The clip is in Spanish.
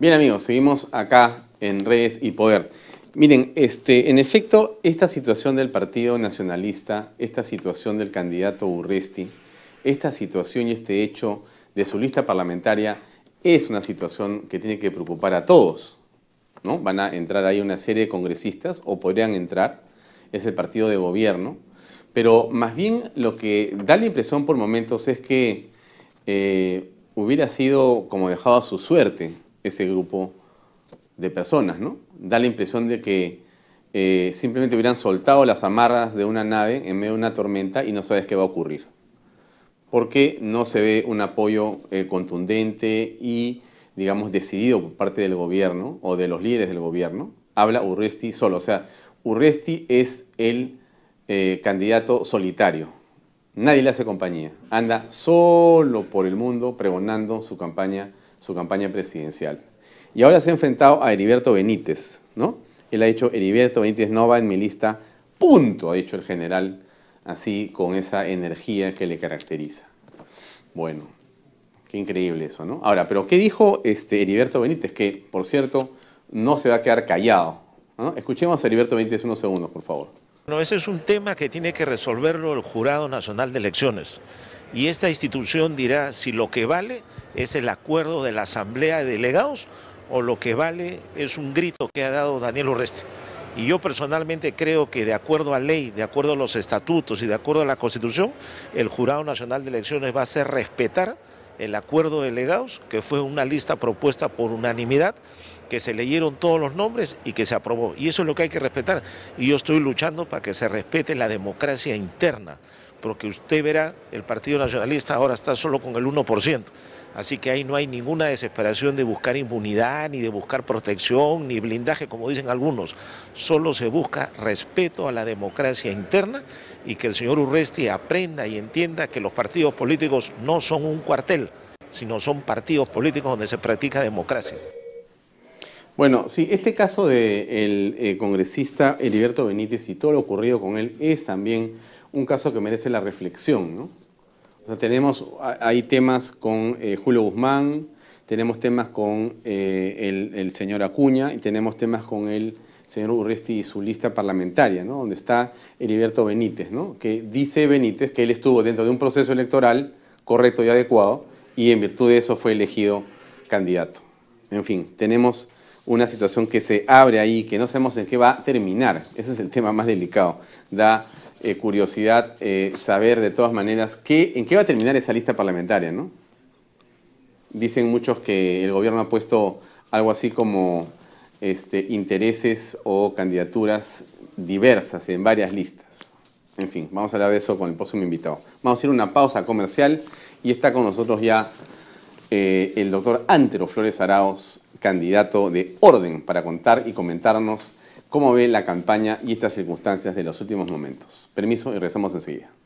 Bien amigos, seguimos acá en Redes y Poder. Miren, este, en efecto, esta situación del Partido Nacionalista, esta situación del candidato Urresti, esta situación y este hecho de su lista parlamentaria es una situación que tiene que preocupar a todos. ¿no? Van a entrar ahí una serie de congresistas o podrían entrar, es el partido de gobierno, pero más bien lo que da la impresión por momentos es que eh, hubiera sido como dejado a su suerte ese grupo de personas, ¿no? Da la impresión de que eh, simplemente hubieran soltado las amarras de una nave en medio de una tormenta y no sabes qué va a ocurrir. Porque no se ve un apoyo eh, contundente y, digamos, decidido por parte del gobierno o de los líderes del gobierno. Habla Urresti solo. O sea, Urresti es el eh, candidato solitario. Nadie le hace compañía. Anda solo por el mundo pregonando su campaña su campaña presidencial. Y ahora se ha enfrentado a Heriberto Benítez, ¿no? Él ha dicho, Heriberto Benítez no va en mi lista, punto, ha dicho el general, así con esa energía que le caracteriza. Bueno, qué increíble eso, ¿no? Ahora, pero ¿qué dijo este Heriberto Benítez? Que, por cierto, no se va a quedar callado. ¿no? Escuchemos a Heriberto Benítez unos segundos, por favor. Bueno, ese es un tema que tiene que resolverlo el Jurado Nacional de Elecciones y esta institución dirá si lo que vale es el acuerdo de la Asamblea de Delegados o lo que vale es un grito que ha dado Daniel Urresti. Y yo personalmente creo que de acuerdo a ley, de acuerdo a los estatutos y de acuerdo a la Constitución, el Jurado Nacional de Elecciones va a hacer respetar el acuerdo de delegados, que fue una lista propuesta por unanimidad, que se leyeron todos los nombres y que se aprobó. Y eso es lo que hay que respetar. Y yo estoy luchando para que se respete la democracia interna porque usted verá, el Partido Nacionalista ahora está solo con el 1%. Así que ahí no hay ninguna desesperación de buscar inmunidad, ni de buscar protección, ni blindaje, como dicen algunos. Solo se busca respeto a la democracia interna y que el señor Urresti aprenda y entienda que los partidos políticos no son un cuartel, sino son partidos políticos donde se practica democracia. Bueno, sí, este caso del de eh, congresista Eliberto Benítez y todo lo ocurrido con él es también un caso que merece la reflexión. ¿no? sea, tenemos, hay temas con eh, Julio Guzmán, tenemos temas con eh, el, señor Acuña y tenemos temas con el señor Urresti y su lista parlamentaria, donde está Heriberto Benítez, ¿no? que dice Benítez que él estuvo dentro de un proceso electoral correcto y adecuado y en virtud de eso fue elegido candidato. En fin, tenemos una situación que se abre ahí, que no sabemos en qué va a terminar. Ese es el tema más delicado. Da eh, curiosidad eh, saber de todas maneras qué, en qué va a terminar esa lista parlamentaria, ¿no? Dicen muchos que el gobierno ha puesto algo así como este, intereses o candidaturas diversas en varias listas. En fin, vamos a hablar de eso con el próximo invitado. Vamos a ir a una pausa comercial y está con nosotros ya eh, el doctor Antero Flores Araos, candidato de Orden, para contar y comentarnos cómo ve la campaña y estas circunstancias de los últimos momentos. Permiso y regresamos enseguida.